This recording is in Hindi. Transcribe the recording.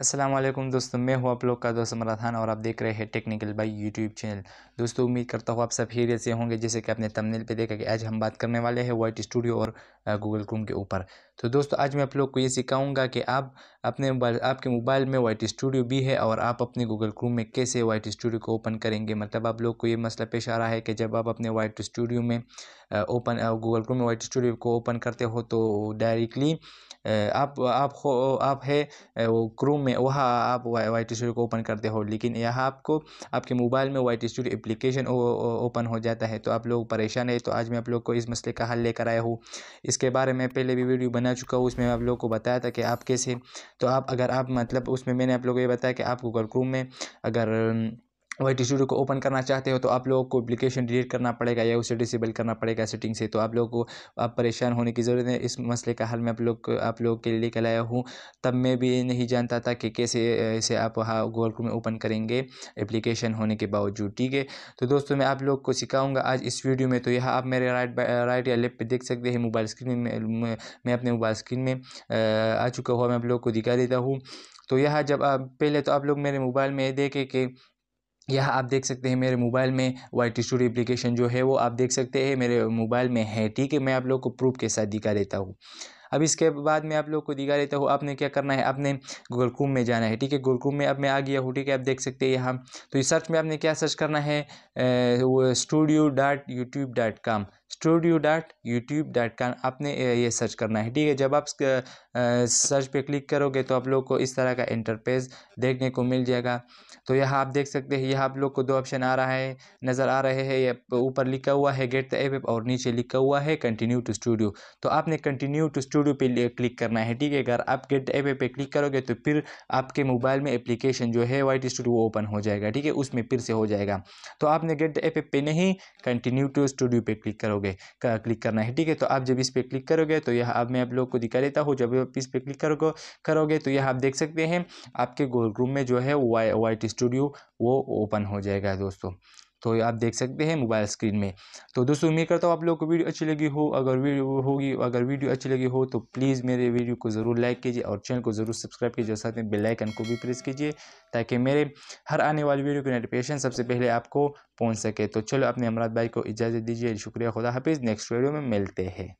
असलम दोस्तों मैं हूं आप लोग का दोस्त मरा खान और आप देख रहे हैं टेक्निकल बाई यूट्यूब चैनल दोस्तों उम्मीद करता हूं आप सब हीरे से होंगे जैसे कि आपने तमनेल पे देखा कि आज हम बात करने वाले हैं वाइट स्टूडियो और गूगल क्रोम के ऊपर तो दोस्तों आज मैं आप लोग को ये सिखाऊंगा कि आप अपने मोबाइल आपके मोबाइल में वाइट स्टूडियो भी है और आप अपने गूगल क्रोम में कैसे वाइट स्टूडियो को ओपन करेंगे मतलब आप लोग को ये मसला पेश आ रहा है कि जब आप अपने वाइट स्टूडियो में ओपन गूगल क्रोम में वाइट स्टूडियो को ओपन करते हो तो डायरेक्टली आप आप हो आप है वो क्रोम में वहाँ आप वाई टी स्टूडियो को ओपन करते हो लेकिन यहाँ आपको आपके मोबाइल में Y T studio application open हो जाता है तो आप लोग परेशान है तो आज मैं आप लोग को इस मसले का हल लेकर आया हूँ इसके बारे में पहले भी वीडियो बना चुका हूँ उसमें आप लोग को बताया था कि आप कैसे तो आप अगर आप मतलब उसमें मैंने आप लोग को ये बताया कि आप गूगल क्रोम में अगर वही डिस्ट्रीब्यूटर को ओपन करना चाहते हो तो आप लोगों को एप्लीकेशन डिलीट करना पड़ेगा या उसे डिसेबल करना पड़ेगा सेटिंग से तो आप लोगों को आप परेशान होने की ज़रूरत है इस मसले का हल मैं आप लोग आप लोगों के लिए लाया हूँ तब मैं भी नहीं जानता था कि कैसे इसे आप हाँ गूगल क्रोम में ओपन करेंगे एप्लीकेशन होने के बावजूद ठीक है तो दोस्तों मैं आप लोग को सिखाऊँगा आज इस वीडियो में तो यह आप मेरे राइट राइट या लेफ्ट पर देख सकते हैं मोबाइल स्क्रीन में मैं अपने मोबाइल स्क्रीन में आ चुका हुआ मैं आप लोग को दिखा देता हूँ तो यह जब पहले तो आप लोग मेरे मोबाइल में देखें कि यह आप देख सकते हैं मेरे मोबाइल में वाइट स्टूडियो एप्लीकेशन जो है वो आप देख सकते हैं मेरे मोबाइल में है ठीक है मैं आप लोग को प्रूफ के साथ दिखा देता हूँ अब इसके बाद मैं आप लोग को दिखा देता हूँ आपने क्या करना है आपने गूगल क्रूम में जाना है ठीक है गूगल क्रूम में अब मैं आ गया हूँ ठीक है आप देख सकते हैं यहाँ तो इस सर्च में आपने क्या सर्च करना है वो studio dot YouTube dot com studio dot YouTube dot com आपने ये सर्च करना है ठीक है जब आप सर्च पे क्लिक करोगे तो आप लोग को इस तरह का इंटरफेस देखने को मिल जाएगा तो यहाँ आप देख सकते हैं यहाँ आप लोग को दो ऑप्शन आ रहा है नज़र आ रहे हैं ये ऊपर लिखा हुआ है गेट द ऐप और नीचे लिखा हुआ है कंटिन्यू टू स्टूडियो तो आपने कंटिन्यू टू स्टूडियो पे क्लिक करना है ठीक है अगर आप गेट द एप पे क्लिक करोगे तो फिर आपके मोबाइल में एप्लीकेशन जो है वाइट स्टूडियो ओपन हो जाएगा ठीक है उसमें फिर से हो जाएगा तो आपने गेट द एप पे नहीं कंटिन्यू टू स्टूडियो पर क्लिक करोगे करोगे क्लिक करना है ठीक है तो आप जब इस पर क्लिक करोगे तो यह अब मैं आप लोग को दिखा देता हूँ जब आप इस पर क्लिक करोगे करोगे तो यह आप देख सकते हैं आपके गोल रूम में जो है वाई वाइट स्टूडियो वो ओपन हो जाएगा दोस्तों तो आप देख सकते हैं मोबाइल स्क्रीन में तो दोस्तों उम्मीद करता हूँ आप लोग को वीडियो अच्छी लगी हो अगर वीडियो होगी अगर वीडियो अच्छी लगी हो तो प्लीज़ मेरे वीडियो को ज़रूर लाइक कीजिए और चैनल को ज़रूर सब्सक्राइब कीजिए साथ में बेलाइकन को भी प्रेस कीजिए ताकि मेरे हर आने वाली वीडियो की नोटिफिकेशन सबसे पहले आपको पहुँच सके तो चलो अपने अमराज भाई को इजाज़त दीजिए शुक्रिया खुदा हाफिज़ नेक्स्ट वीडियो में मिलते हैं